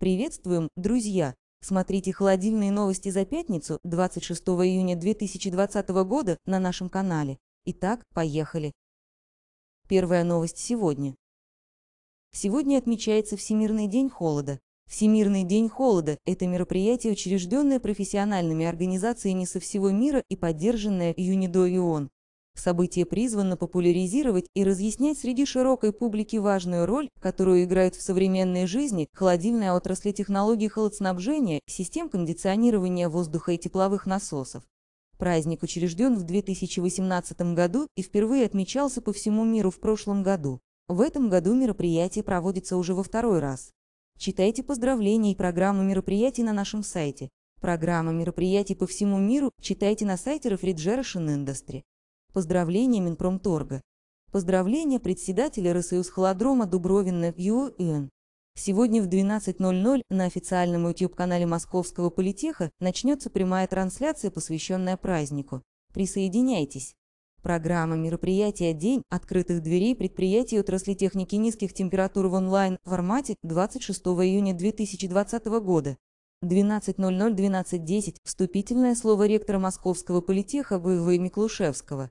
Приветствуем, друзья! Смотрите холодильные новости за пятницу, 26 июня 2020 года на нашем канале. Итак, поехали! Первая новость сегодня. Сегодня отмечается Всемирный день холода. Всемирный день холода – это мероприятие, учрежденное профессиональными организациями со всего мира и поддержанное ЮНИДО и ООН. Событие призвано популяризировать и разъяснять среди широкой публики важную роль, которую играют в современной жизни холодильные отрасли технологий холодснабжения, систем кондиционирования воздуха и тепловых насосов. Праздник учрежден в 2018 году и впервые отмечался по всему миру в прошлом году. В этом году мероприятие проводится уже во второй раз. Читайте поздравления и программу мероприятий на нашем сайте. Программа мероприятий по всему миру читайте на сайте Refrigeration Industry. Поздравления Минпромторга. Поздравления председателя РСУС холодрома Дубровина ЮН. Сегодня в 12.00 на официальном YouTube-канале Московского политеха начнется прямая трансляция, посвященная празднику. Присоединяйтесь. Программа мероприятия «День открытых дверей предприятий отрасли техники низких температур в онлайн-формате» 26 июня 2020 года. 12.00-12.10. Вступительное слово ректора Московского политеха В.В. Миклушевского.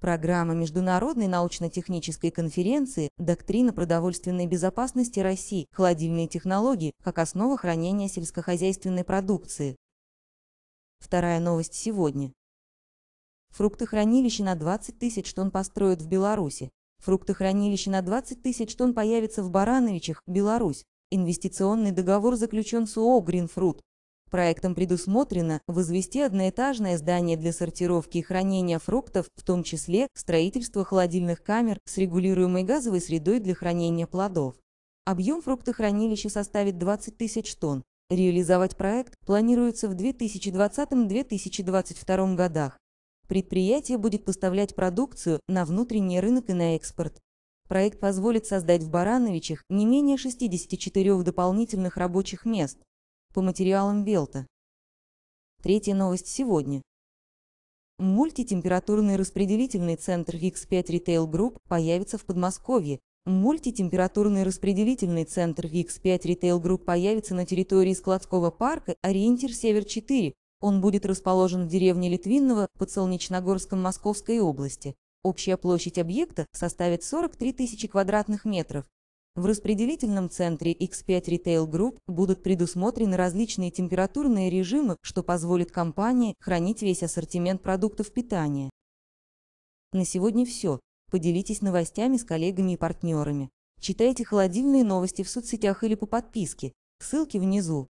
Программа Международной научно-технической конференции «Доктрина продовольственной безопасности России. Холодильные технологии как основа хранения сельскохозяйственной продукции». Вторая новость сегодня. Фруктохранилище на 20 тысяч тонн построят в Беларуси. Фруктохранилище на 20 тысяч тонн появится в Барановичах, Беларусь. Инвестиционный договор заключен с УО «Гринфрут». Проектом предусмотрено возвести одноэтажное здание для сортировки и хранения фруктов, в том числе строительство холодильных камер с регулируемой газовой средой для хранения плодов. Объем фруктохранилища составит 20 тысяч тонн. Реализовать проект планируется в 2020-2022 годах. Предприятие будет поставлять продукцию на внутренний рынок и на экспорт. Проект позволит создать в Барановичах не менее 64 дополнительных рабочих мест по материалам Велта. Третья новость сегодня. Мультитемпературный распределительный центр x 5 Retail Group появится в Подмосковье. Мультитемпературный распределительный центр x 5 Retail Group появится на территории складского парка «Ориентир Север-4». Он будет расположен в деревне Литвинного под Солнечногорском Московской области. Общая площадь объекта составит 43 тысячи квадратных метров. В распределительном центре X5 Retail Group будут предусмотрены различные температурные режимы, что позволит компании хранить весь ассортимент продуктов питания. На сегодня все. Поделитесь новостями с коллегами и партнерами. Читайте холодильные новости в соцсетях или по подписке. Ссылки внизу.